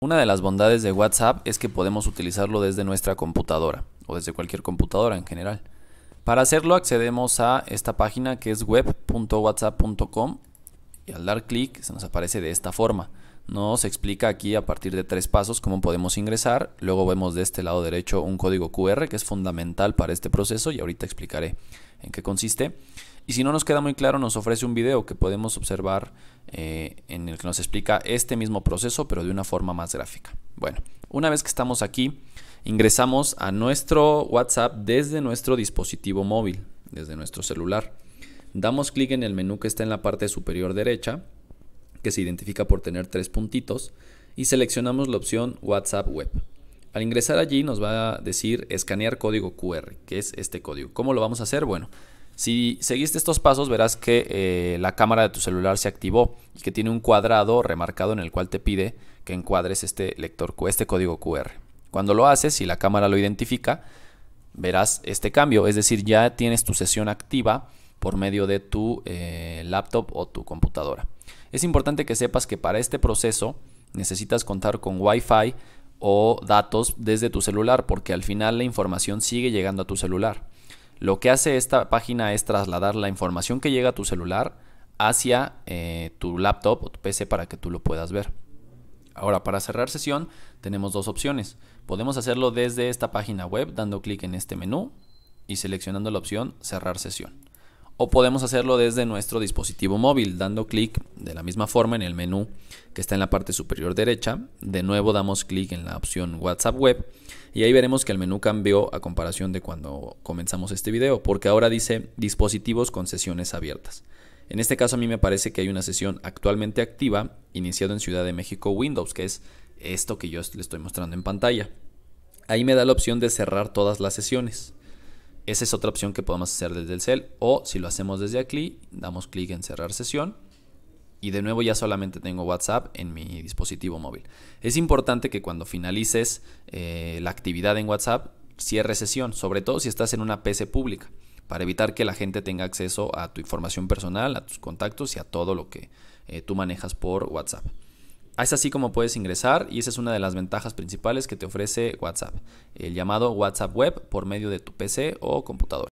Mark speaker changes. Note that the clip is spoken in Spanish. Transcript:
Speaker 1: Una de las bondades de WhatsApp es que podemos utilizarlo desde nuestra computadora o desde cualquier computadora en general. Para hacerlo accedemos a esta página que es web.whatsapp.com y al dar clic se nos aparece de esta forma. Nos explica aquí a partir de tres pasos cómo podemos ingresar, luego vemos de este lado derecho un código QR que es fundamental para este proceso y ahorita explicaré en qué consiste. Y si no nos queda muy claro, nos ofrece un video que podemos observar eh, en el que nos explica este mismo proceso, pero de una forma más gráfica. Bueno, una vez que estamos aquí, ingresamos a nuestro WhatsApp desde nuestro dispositivo móvil, desde nuestro celular. Damos clic en el menú que está en la parte superior derecha, que se identifica por tener tres puntitos, y seleccionamos la opción WhatsApp Web. Al ingresar allí nos va a decir escanear código QR, que es este código. ¿Cómo lo vamos a hacer? Bueno, si seguiste estos pasos verás que eh, la cámara de tu celular se activó y que tiene un cuadrado remarcado en el cual te pide que encuadres este lector, este código QR. Cuando lo haces, y la cámara lo identifica, verás este cambio, es decir, ya tienes tu sesión activa por medio de tu eh, laptop o tu computadora. Es importante que sepas que para este proceso necesitas contar con Wi-Fi o datos desde tu celular porque al final la información sigue llegando a tu celular. Lo que hace esta página es trasladar la información que llega a tu celular hacia eh, tu laptop o tu PC para que tú lo puedas ver. Ahora, para cerrar sesión tenemos dos opciones. Podemos hacerlo desde esta página web dando clic en este menú y seleccionando la opción cerrar sesión. O podemos hacerlo desde nuestro dispositivo móvil dando clic de la misma forma en el menú que está en la parte superior derecha. De nuevo damos clic en la opción WhatsApp web y ahí veremos que el menú cambió a comparación de cuando comenzamos este video, porque ahora dice dispositivos con sesiones abiertas. En este caso a mí me parece que hay una sesión actualmente activa, iniciado en Ciudad de México Windows, que es esto que yo le estoy mostrando en pantalla. Ahí me da la opción de cerrar todas las sesiones. Esa es otra opción que podemos hacer desde el cel o si lo hacemos desde aquí, damos clic en cerrar sesión y de nuevo ya solamente tengo WhatsApp en mi dispositivo móvil. Es importante que cuando finalices eh, la actividad en WhatsApp cierre sesión, sobre todo si estás en una PC pública, para evitar que la gente tenga acceso a tu información personal, a tus contactos y a todo lo que eh, tú manejas por WhatsApp. Es así como puedes ingresar y esa es una de las ventajas principales que te ofrece WhatsApp, el llamado WhatsApp Web por medio de tu PC o computadora.